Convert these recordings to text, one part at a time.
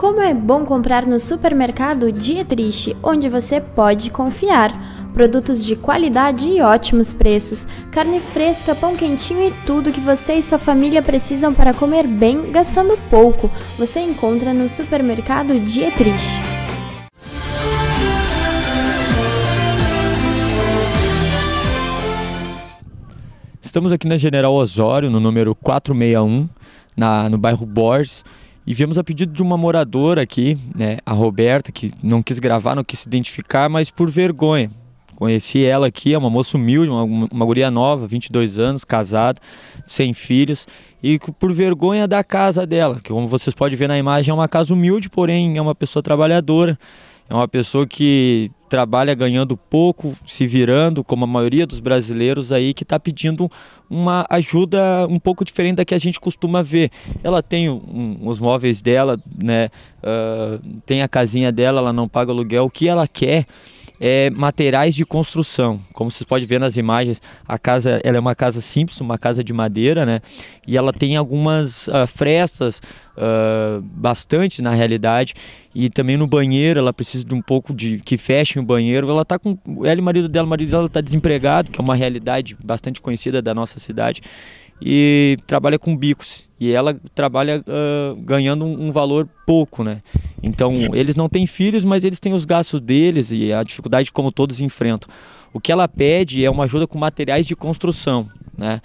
Como é bom comprar no supermercado Dietrich, onde você pode confiar. Produtos de qualidade e ótimos preços, carne fresca, pão quentinho e tudo que você e sua família precisam para comer bem, gastando pouco, você encontra no supermercado Dietrich. Estamos aqui na General Osório, no número 461, na, no bairro Borges, e viemos a pedido de uma moradora aqui, né, a Roberta, que não quis gravar, não quis se identificar, mas por vergonha. Conheci ela aqui, é uma moça humilde, uma, uma guria nova, 22 anos, casada, sem filhos, e por vergonha da casa dela, que como vocês podem ver na imagem é uma casa humilde, porém é uma pessoa trabalhadora. É uma pessoa que trabalha ganhando pouco, se virando, como a maioria dos brasileiros aí, que está pedindo uma ajuda um pouco diferente da que a gente costuma ver. Ela tem um, os móveis dela, né? Uh, tem a casinha dela, ela não paga aluguel. O que ela quer é, materiais de construção. Como vocês podem ver nas imagens, a casa ela é uma casa simples, uma casa de madeira, né? E ela tem algumas uh, frestas, uh, bastante na realidade. E também no banheiro, ela precisa de um pouco de que feche o banheiro. Ela está com ela e o marido dela, o marido dela está desempregado, que é uma realidade bastante conhecida da nossa cidade e trabalha com bicos. E ela trabalha uh, ganhando um, um, valor pouco, né? Então, eles não têm filhos, mas eles têm os gastos deles e a dificuldade como todos enfrentam. O que ela pede é uma ajuda com materiais de construção, né?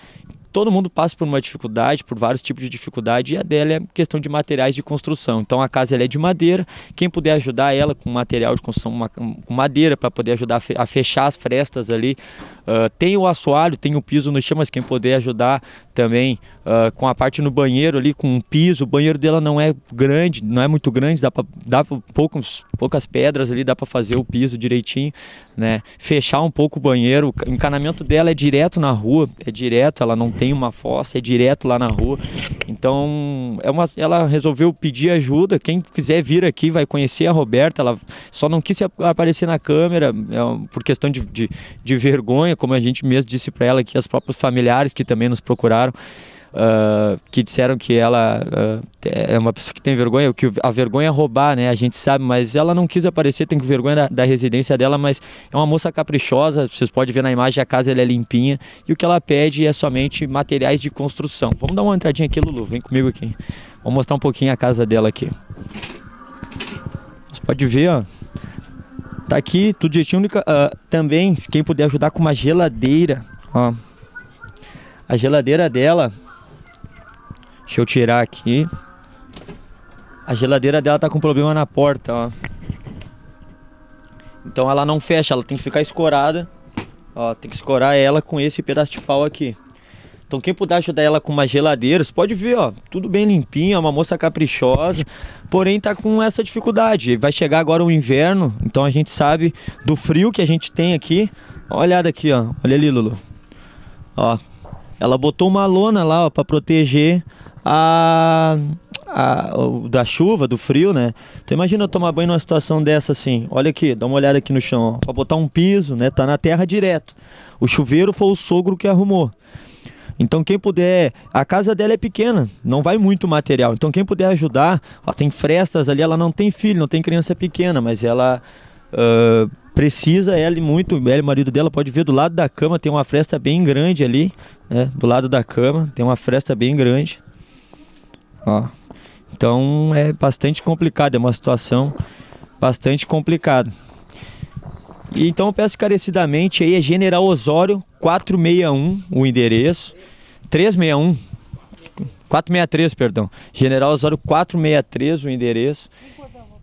todo mundo passa por uma dificuldade, por vários tipos de dificuldade, e a dela é questão de materiais de construção. Então a casa é de madeira, quem puder ajudar ela com material de construção, uma, com madeira para poder ajudar a fechar as frestas ali. Uh, tem o assoalho, tem o piso no chão, mas quem puder ajudar também uh, com a parte no banheiro ali, com um piso. O banheiro dela não é grande, não é muito grande, dá para poucos, poucas pedras ali, dá para fazer o piso direitinho, né? Fechar um pouco o banheiro. O encanamento dela é direto na rua, é direto, ela não tem tem uma fossa, é direto lá na rua. Então, é uma, ela resolveu pedir ajuda. Quem quiser vir aqui vai conhecer a Roberta. Ela só não quis aparecer na câmera é por questão de, de, de vergonha, como a gente mesmo disse para ela, que as próprios familiares que também nos procuraram uh, que disseram que ela uh, é uma pessoa que tem vergonha, que a vergonha é roubar, né? A gente sabe, mas ela não quis aparecer, tem vergonha da, da, residência dela, mas é uma moça caprichosa, vocês podem ver na imagem, a casa ela é limpinha e o que ela pede é somente materiais de construção. Vamos dar uma entradinha aqui, Lulu, vem comigo aqui. Vou mostrar um pouquinho a casa dela aqui. Você pode ver, ó. Tá aqui, tudo jeitinho. Uh, ah, também, quem puder ajudar com uma geladeira, ó. A geladeira dela Deixa eu tirar aqui. A geladeira dela tá com problema na porta, ó. Então ela não fecha, ela tem que ficar escorada. Ó, tem que escorar ela com esse pedaço de pau aqui. Então quem puder ajudar ela com uma geladeira, você pode ver, ó, tudo bem limpinho, é uma moça caprichosa, porém tá com essa dificuldade. Vai chegar agora o inverno, então a gente sabe do frio que a gente tem aqui. Olha aqui, ó. Olha ali, Lulu. Ó. Ela botou uma lona lá, ó, para proteger a, a, da chuva, do frio, né? Então imagina eu tomar banho numa situação dessa assim. Olha aqui, dá uma olhada aqui no chão. Para botar um piso, né? Tá na terra direto. O chuveiro foi o sogro que arrumou. Então quem puder, a casa dela é pequena, não vai muito material. Então quem puder ajudar, ó, tem frestas ali, ela não tem filho, não tem criança pequena, mas ela uh, precisa, ela muito, ela e o marido dela pode ver do lado da cama, tem uma fresta bem grande ali, né, do lado da cama, tem uma fresta bem grande. Ó. Então é bastante complicado, é uma situação bastante complicada. E então eu peço encarecidamente aí é General Osório 461 o endereço 361 463, perdão. General Osório 463 o endereço.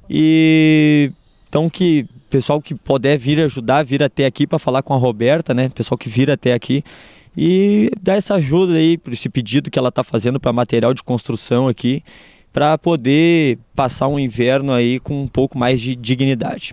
E então que pessoal que puder vir ajudar, vir até aqui para falar com a Roberta, né? Pessoal que vir até aqui e dar essa ajuda aí, esse pedido que ela está fazendo para material de construção aqui, para poder passar um inverno aí com um pouco mais de dignidade.